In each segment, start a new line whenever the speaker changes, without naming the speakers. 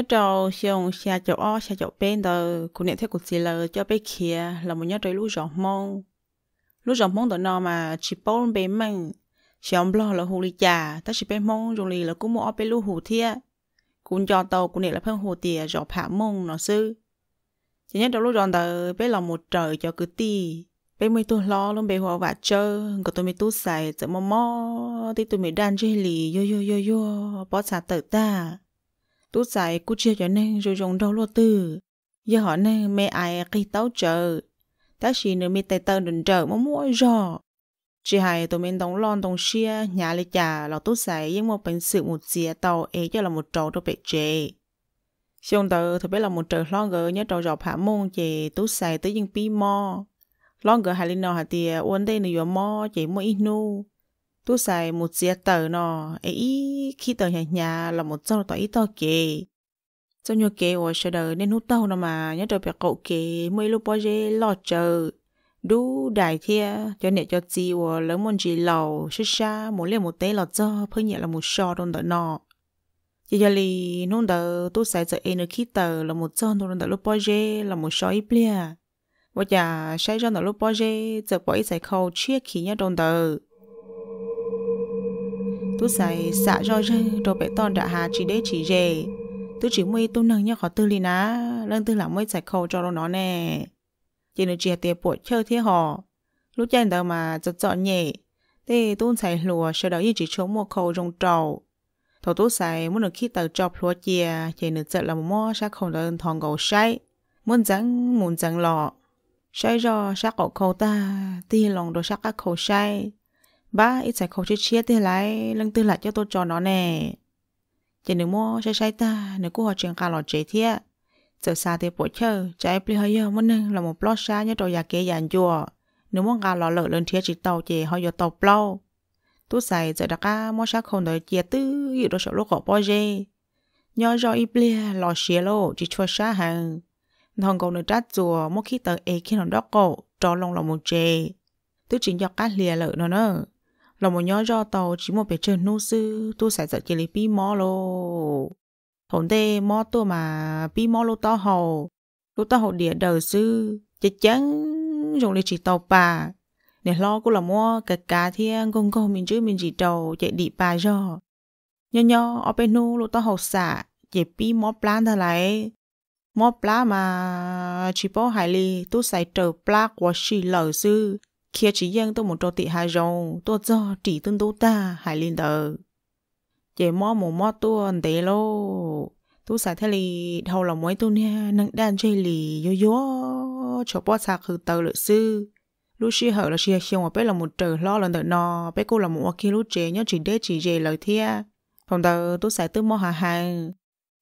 nhớ trâu xong xa chỗ o xa chỗ bên tờ cụ niệm thế cụ chỉ là cho bé kia là một nhớ trời lũ rộng mông lũ rộng mông tờ nó mà chỉ bốn bé mình xong lo là hồ lì chà ta chỉ bé mông rồi lì là cũng mua bé lũ hồ thia cụ cho tàu cụ niệm là phân hồ tìa giọt hạ mông nó sư chỉ nhớ trâu lũ rộng tờ bé là một trời cho cứ ti bé mới tôi lo luôn bé hoa vả chơ còn tôi mới tôi xài chợ mò mò thì tôi mới đan chơi lì yo yo yo yo bỏ xả tờ ta tú giải cú chia cho nên rồi dùng đâu lo tư giờ họ nên mẹ ai khi tao chờ ta chỉ nữa mẹ tay tơ đừng chờ mà mua rồi chị hai tôi mình đóng lon đóng xia nhà lấy chả là tú giải nhưng mà bình sự một dìa tàu ấy cho là một trò đâu bị chê xong từ thì biết là một trò lo gỡ nhớ trò dọc hạ môn chè tú giải tới những pi mo lo gỡ hà linh nào hà tiề uốn đây nữa mò chè mua ít nu tu xài một dìa tờ nó ấy khi tờ nhà nhà là một dâu tờ ít to kì cho nhiều kì ở sơ đờ nên hút tàu nó mà nhớ trở bè cậu kì mới lúc bao giờ lo chờ đu đại thia cho nè cho chi ở lớn môn gì lầu sơ xa một liền một tế lọt cho phơi nhẹ là một sò đồn tờ, nọ chỉ giờ lì nôn tờ tu xài giờ ấy nữa khi tờ là một dâu đồn đỡ lúc bao giờ là một sò ít bia và giờ sai ra nó lúc bao giờ giờ bỏ ít xài khâu chia khí nhá đồn tờ tu sai xạ rồi rơi rồi bé tòn đã hà chỉ để chỉ về tu chỉ mui tu nâng nhau khó tư li ná lần tư là mui giải khâu cho nó nè chỉ nó chỉ tiệp bộ chơi thế họ lúc chân đầu mà chọn chọn nhẹ thế tu sai lùa sau đó y chỉ chống một khâu rong trầu thầu tu sai muốn được khi tờ cho lúa chia chỉ nó chợ là một mò sát không đơn thòng gầu say muốn trắng muốn trắng lọ say rồi sát cậu khâu ta ti lòng đồ sát các khâu say ba ít sẽ khó chết chết thế lại lưng tư lại cho tôi cho nó nè chỉ nếu mua sai sai ta nếu cô họ chuyện cả lọ chế thiệt giờ xa thì bỏ chờ trái pli hơi giờ muốn nâng là một plot xa nhớ đồ nhà kia dàn chùa nếu muốn cả lọ lợ lên thiệt chỉ tàu chỉ họ giờ tàu plau tôi xài giờ đã cả mua sát không đợi chia tư dự đồ sổ lúc họ bỏ dê nhớ do ít pli lọ xía lô chỉ cho xa hàng thằng cậu nữ trát chùa mỗi khi tờ ấy khi nó đọc cậu trò lòng lòng một chê tôi chính cho cá lìa lợ nó nữa là một nhỏ do tàu chỉ một bề trên nô sư tu sẽ giật kia lý pi mò lô thổn tê mò tu mà pi mò lô to hồ lô to hồ địa đời sư chết chắn dùng để chỉ tàu bà để lo cũng là mua cả cá thiên công công mình chứ mình chỉ tàu chạy đi bà do nho nho ở bên nô lô to hồ xả chạy pi mò plan thà lại mò plan mà chỉ bỏ hải lý tu sẽ trở plan của sĩ lở sư kia chỉ dân tôi một trò tị hai rồng tôi do chỉ tân đô ta hai linh tờ chế mò một mò tôi ăn tệ lô tôi xả thế lì đầu là mấy tôi nha nâng đan chơi lì yo yo cho bó xa khử tờ lợi sư lúc xí hở là xí xiong mà bé là một trời lo lần tờ nò, bé cô là một kia lúc chế nhớ chỉ đế chỉ dề lời thia phòng tờ tôi xả tư mò hà hàng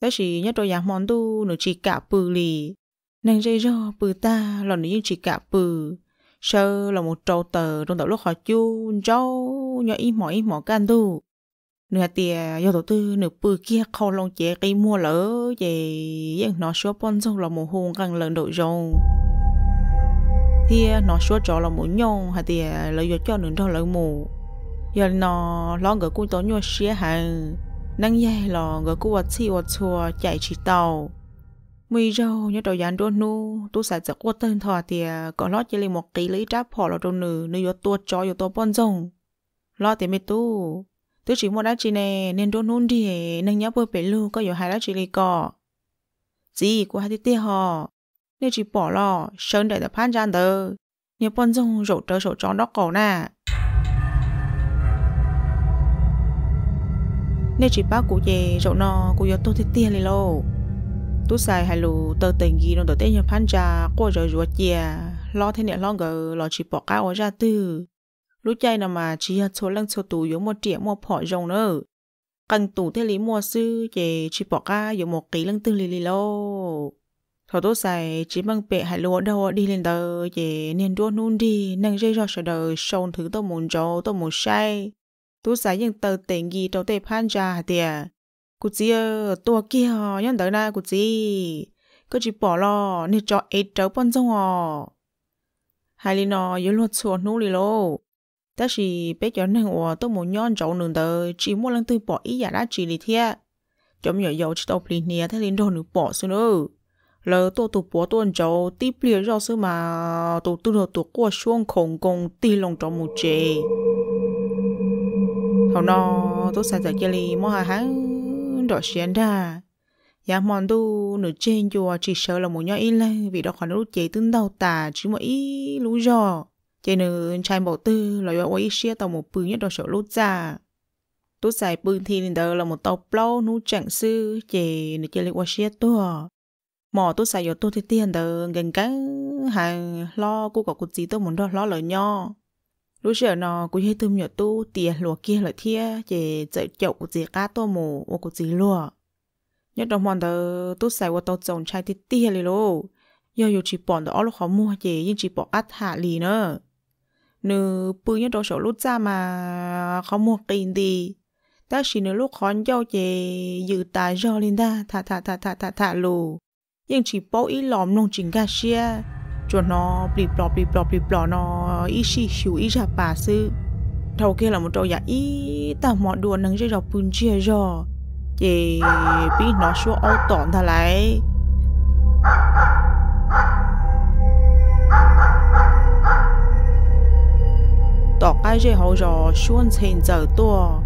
đó chỉ nhớ tôi giảng món tôi nửa chỉ cả bự lì nâng dây do bự ta lòn như chỉ cả bự sơ là một trâu tờ trong tập lúc họ chú rau nhỏ ít mỏi ít mỏ can tu nửa tiền do đầu tư nửa bự kia khâu lông chế cây mua lỡ về yên nó số bon xong là một hôn gần lần đội rồi thì nó số trò là một nhông hay thì lợi do cho nửa đâu lấy mù giờ nó lo gỡ cú tối nhua xía hàng năng dây lò gỡ cú vật xì vật xua chạy chỉ tàu mi rau nhớ trò giàn đồ nu tu sạch giật quất tên thọ thì à, có lót chỉ lấy một ký lấy tráp phò lọ đồ nữ nữ yếu tua chó yếu tua bon rồng lo thì mi tu tôi chỉ mua đá chỉ nè nên đồ nôn đi nên nhớ bơi bể lu có yếu hai đá chỉ lấy cỏ gì của hai tia hò nên chỉ bỏ lọ sơn đại tập phan gian tờ nhớ bon rồng rổ tơ sổ chó đó cổ nè nên chỉ bác cụ về rổ nò cụ yếu tua thì tia lấy lô tu sai hay lu tờ tình gì nó tờ tên nhập phan trà cô rồi ruột chìa lo thế này lo ngờ lo chỉ bỏ cá ở ra tư lúc chơi nào mà chỉ hạt số lăng số tù giống một triệu một phỏ rồng nữa cần tù thế lý mua sư chỉ chỉ bỏ cá giống một ký lăng tư lì lì lô thọ tu sai chỉ mang bệ hay lu đâu đi lên tờ chỉ nên đua nôn đi nâng dây ra sợ đời sông thứ tôi muốn cho tôi muốn say tu sai nhưng tờ tình gì đâu tề phan trà tiệt cụ chỉ tua kia họ nhân tới na cụ chỉ cứ chỉ bỏ lo nên cho ấy cháu bận dông họ hai lý nó yếu luật xuống nụ lì lô ta chỉ bé cho nên ủa tôi muốn nhon cháu nương tới chỉ muốn lần tư bỏ ý giả đã chỉ lì thiệt chấm nhỏ dầu chỉ tộc lì nia thay lý đồ nụ bỏ xuống nữa lỡ tôi tụ bỏ tôi cháu tiếp liền do sư mà tôi tư đồ tụ qua xuống khổng công tì lòng cháu một chế thầu nó tôi sẽ giải kia lì mua hàng đỏ xiên ra dạ mòn tu nửa trên chùa à, chỉ sợ là một nhỏ ít lên vì đó còn lúc chế tướng đau tà chứ mà ít lũ giò chế nửa trai bảo tư là do ấy xe tàu một bự nhất đó sợ lút già, tôi xài bưng thì nên đó là một tàu plau nu chẳng sư chế nửa chế lấy qua xe tôi mò tôi xài giờ tôi thì tiền đó gần cái hàng lo cô có cuộc gì tôi muốn đó lo lời nho lúc giờ nó cũng thấy tôm nhỏ tu tiền lúa kia là thiê, chỉ chạy chậu của gì cá tô mù ô cũng gì lúa nhớ đồng bọn đó tu xài qua tàu trồng chai thì tia lì lô giờ yêu chỉ bọn đó lúc khó mua chỉ nhưng chỉ bỏ ắt hạ lì nữa nữ bự nhớ đồ sổ lúc ra mà khó mua tiền đi ta chỉ nữ lúc khó nhau chỉ dự tài do lên ta thả thả thả thả thả thả lù nhưng chỉ bỏ ý lòm nông chính gà xe cho nó bì bỏ bì bỏ bì bỏ nó ý xì xíu ý ra bà sư đầu kia là một trò giả ý ta mọ đùa nâng dây dọc bùn chia rồi chị biết nó xuống ô tổn thà lại tỏ cái dây hậu rồi xuống xin giờ tua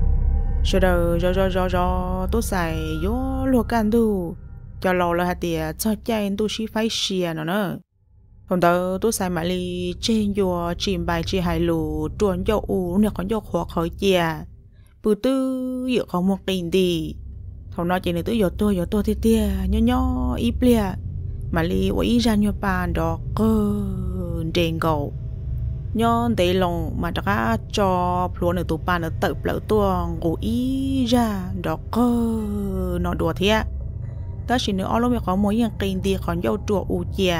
rồi đầu rồi rồi rồi rồi tôi xài vô luộc ăn đủ cho lò là hạt tiền cho chay tôi chỉ phải xìa nó nữa còn đó tôi sai mà li trên yo chìm bài chi hai lù tuần yo u nè con yo khó khó chia bự tư dự có một tình đi thầu nói chuyện nữa tôi yo tôi yo tôi thì tia nho nho ít plia mà li ôi ra nho bàn đó cơ đèn gầu nhon tế lòng mà đã ra cho phlua nửa tụ bàn ở tự lỡ tuồng ngủ ý ra đó cơ nó đùa thế ta chỉ nữa alo mẹ có mối yang kinh đi còn dâu chùa u chìa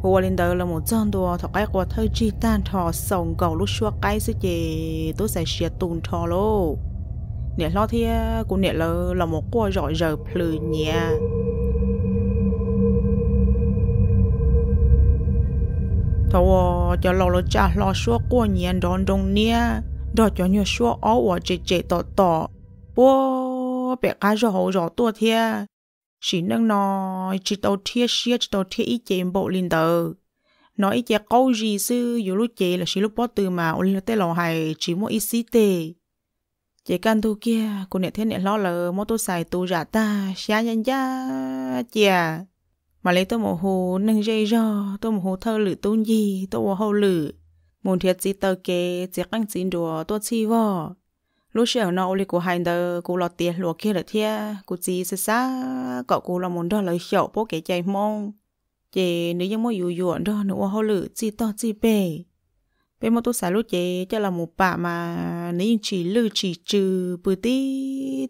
là một cái cái tan cầu 我领导了么真多，他该我偷鸡蛋他送狗路说该是 gì tôi sẽ sẽ tùng thọ lô. Nè lo thì cô nè lơ là một cô giỏi giờ plư nha. Thọ cho lo lo cha lo số cô nhẹ đón đông nha, đó cho nhiều số áo ở chế chế tọ tọ. Bố bé cá rồi hậu rồi tua thiệt chỉ nâng nó chỉ tàu thiết xia chỉ tàu thiết ý chế bộ linh tờ nó ý chế câu gì sư dù lúc chế là chỉ lúc bỏ từ mà ôn lên tê lò hay chỉ mua ý xí tê chế căn tu kia cô nè thế nè lo lờ mô tô xài tu giả ta xia nhân gia chìa mà lấy tôi một hồ nâng dây do tôi một hồ thơ lử tôn gì tôi mồ hồ lử muốn thiệt gì tờ kê chế căn xin đùa tôi chi vò lúc xưa nó oli của hai đờ cô lo tiền luộc kia là thia cô gì sẽ xa cọ cô là muốn đó lời hiểu bố kể chạy mong chị nếu như mỗi dụ dụ đó nữa họ lử chi to chi bề bé mà tôi xả lúc chị cho là một bà mà nếu như chỉ lử chỉ trừ bự tí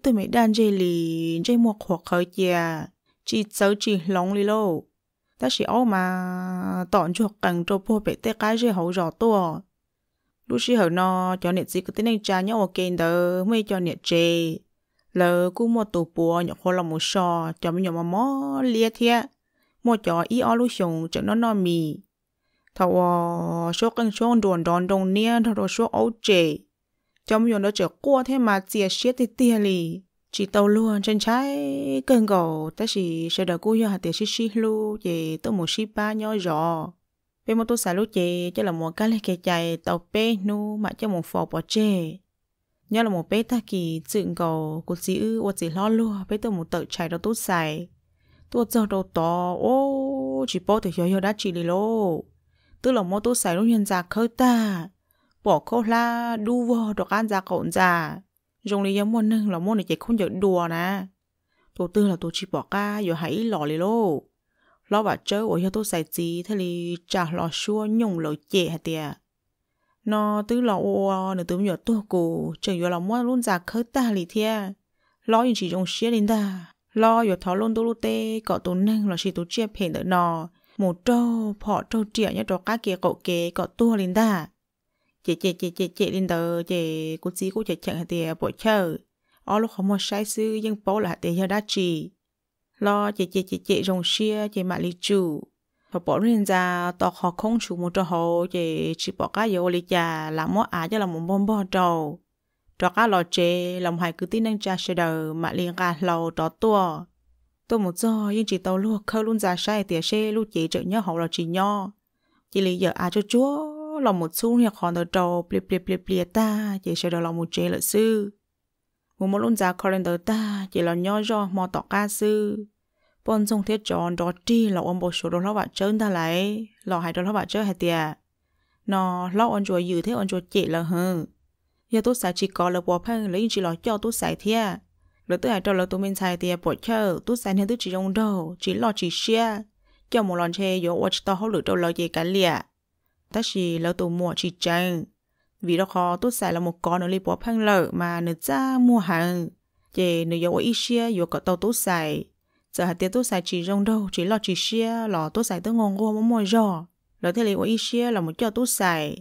tôi mới đan dây lì dây một hoặc khởi chè chỉ sợ chỉ lóng lì lô ta chỉ ô mà tọn chuột cần trâu bố bé tê cái dây hậu rõ tôi lúc xí hở nó cho nè gì cứ tên anh cha nhau ok đó mới cho nè chê lỡ cũng một tổ bùa nhỏ khó lòng một sò cho mình nhỏ mà mó lia thiệt mua cho ý ở lúc xong cho nó nó mì thầu số cân số đồn đòn đồng nia thầu số ấu chê cho mình nhỏ nó chở qua thế mà chia sẻ thì tiền lì chỉ tàu luôn trên trái cơn gầu ta chỉ sẽ đợi cô giờ hạt tiền xí xí lu về tôi một xí ba nhỏ rõ เป็นมตุสาลุเจจะละมัวกันเลยเกใจเต่าเป้นูมาจะาหมูฟอปอเจย่อละมัวเป้ตะกี้จึงกอกุศิอื้อวัดสิล้อลัวเป้ตัวหมูเตอร์ดใช้เราตุใส่ตัวเจ้าโตโตโอ้จีโป้ถึงย่อยได้จีลิโลตัวละมัวตุใสุ่่นยันจากเคาตาบอกเขาละดูวอดอกอันจากก่อนจ้าจงรลยยังมัวนึ่งละมัวในใจคนเยอะดัวนะ ตัวตื้อละตัวจีบอกก้าอยู่หายหล่อเลยโล lo bà chơi của tôi sai gì thế thì trả lo xua nhung lo chè hả tiệt nó tứ lo ô ô nửa tứ nhỏ tôi cổ chẳng vừa là mua luôn giả khớ ta lì thia lo như chỉ trong xia đến ta lo vừa tháo luôn tôi lút tê cọ tôi năng là chỉ tôi chia phèn đỡ nọ một trâu phọ trâu triệu nhá trò cá kia cậu kế cọ tua lên ta chị chị chị chị chị lên tờ chị cũng chỉ cũng chạy chẳng hả tiệt bộ chơi ở lúc không mua sai sư nhưng bố là hả tiệt đã chỉ lo chị chị chị chị rồng xia chị mạ lì chủ và bỏ lên ra tọt họ không chủ một trò hồ chị chỉ bỏ cá dầu lì chà làm món á cho là một bom bò trầu trò cá lò chê lòng hải cứ tin năng cha sẽ đờ mà liền gà lò trò tua tôi một giờ nhưng chỉ tàu luôn khơi luôn ra sai tỉa xe luôn chị trợ nhớ hậu là chị nho chị lì giờ á cho chúa lòng một xu hiệp hòn tờ trầu pliệt pliệt pliệt pliệt ta chị sẽ đờ lòng một chế lợi sư ngủ một lúc giá khó lên tới ta chỉ là nhỏ do mò tỏ ca sư bọn dùng thiết tròn đó chi là ôm bộ số đồ lo bạn trơn ta lại lò hay đồ lo bạn chơi hay tiệt nó lo ôn chùa dự thế ôn chùa chị là hừ giờ tôi xài chỉ có là bỏ phân lấy chỉ lo cho tôi xài thiệt lỡ tôi hãy cho lỡ tôi mình xài tiệt bộ chơi tôi xài nên tôi chỉ dùng đồ chỉ lo chỉ xia, cho một lon xe vô watch to hỗ lửa đâu lo gì cả lìa ta chỉ lỡ tôi mua chỉ chăng vì đó khó tốt xài là một con nó lấy bỏ phăng lợ mà nó ra mua hàng chế nó yếu ở xia yếu có tàu tốt xài giờ hạt tiêu tốt xài chỉ rong đâu chỉ lo chỉ xia lo tốt xài tới ngon gua mà mồi giò lo thế lấy ở ít là một cho tốt xài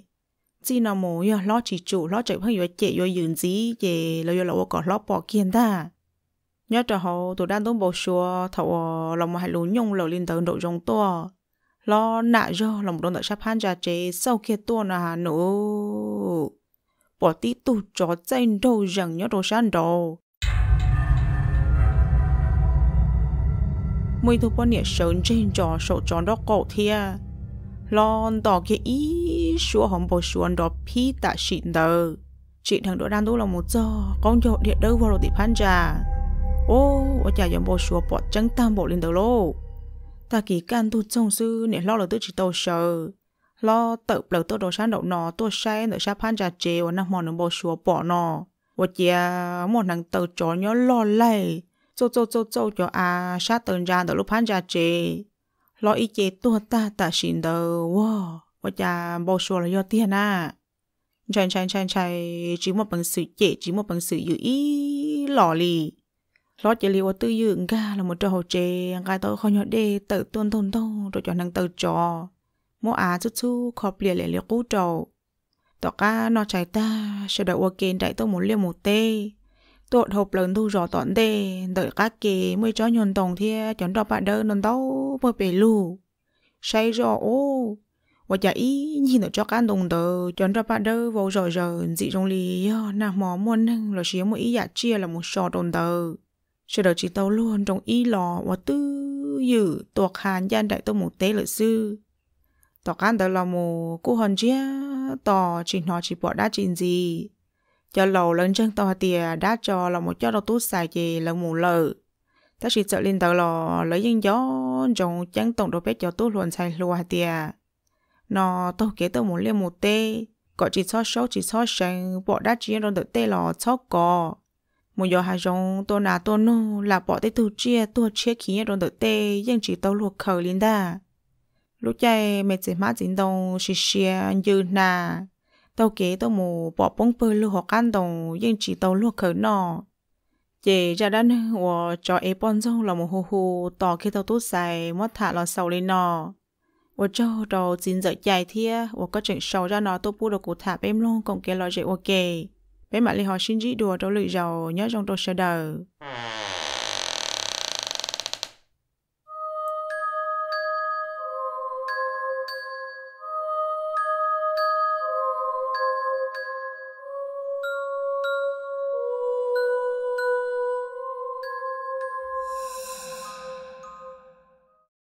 chỉ nó mồi yếu lo chỉ chủ lo chạy phăng yếu chế yếu yến gì chế lo yếu lo có lo bỏ kiên ta nhớ trở họ tụi đang tốn bầu xua thầu ờ, lòng một hãy lún nhung lầu lên tới độ rong to lo nạ do lòng đồn tại sắp han ra chế sau kia tua là hà bỏ tí tù chó chân đâu rằng nhớ đồ san đồ mùi thu bỏ nhẹ sớm trên trò sổ tròn đó cổ thia lon tỏ kia ý xua hồng bồ xuân đó phi tạ xịn đờ chị thằng đỗ đang tu là một do con dọ điện đâu vào rồi thì phan trà ô ở nhà dòng bồ xua bỏ trắng tam bộ lên đầu lô ta kỳ can tu trông sư nè lo là tự chỉ tàu sờ lo tự lỡ tôi đồ sáng đầu nọ tôi say nữa sao phan trà chè và năm mòn nó bỏ xuống bỏ nọ và chia một thằng tự chó nhớ lo lây cho cho cho cho cho à sát tường ra đỡ lúc phan trà chè lo ý chế tua ta ta xin đỡ wow và cha bỏ xuống là do tiền à chai chai chai chai chỉ một bằng sự chế chỉ một bằng sự dự ý lò lì lo chế liệu tư dưỡng ga là một trò hồ chế gai tôi khó nhớ đê tự tuân thôn thôn rồi cho năng tự trò mua á chút chú khó bìa lệ liệu cú trầu tỏ cá nó trái ta sẽ đợi ô kiến đại tôi muốn liều một tê tụt hộp lớn thu rõ tọn tê đợi cá kì mới cho nhuận tổng thia chọn đọc bạn đơn nôn đâu mới bể lù say rõ ô và chả ý nhìn được cho cá đồng tờ chọn đọc bạn đơ vô rồi giờ dị trong lì nà mò muôn nâng rồi xía một ý giả dạ chia là một sò đồng tờ sẽ đợi chỉ tàu luôn trong ý lò và tư dự tuột hàn gian đại tôi một tế lợi sư tỏ can tới lò mù cú hòn chia tỏ chỉ nó chỉ bỏ đá chín gì cho lầu lớn chân tỏ tìa đã cho lò một chỗ đầu tút xài gì lò mù lợ ta chỉ sợ lên tới lò lấy dân gió trong chẳng tổng đồ bếp cho tút luôn xài lùa tìa nó tôi kế tới muốn liên một tê có chỉ so số chỉ so sáng bỏ đá chia rồi được tê lò so cò một giờ hai giống tôi nà tôi nu là bỏ tê tu chia tôi chia khí rồi được tê nhưng chỉ tôi luộc khởi lên ta lúc chạy mẹ chỉ má chính đồng xì xì như nà tàu kế tàu mù bỏ bóng bơ lưu họ can đồng nhưng chỉ tàu luộc khởi nọ chị ra đan của cho ế bọn dâu là một hồ hồ tỏ khi tàu tốt xài mất thả lò sầu lên nọ và cho đầu chín giờ chạy thia và có chuyện sầu ra nó tôi bu được cụ thả em luôn còn kia lo dễ ok bé mà li họ xin dĩ đùa tôi lụy giàu nhớ trong tôi sẽ đợi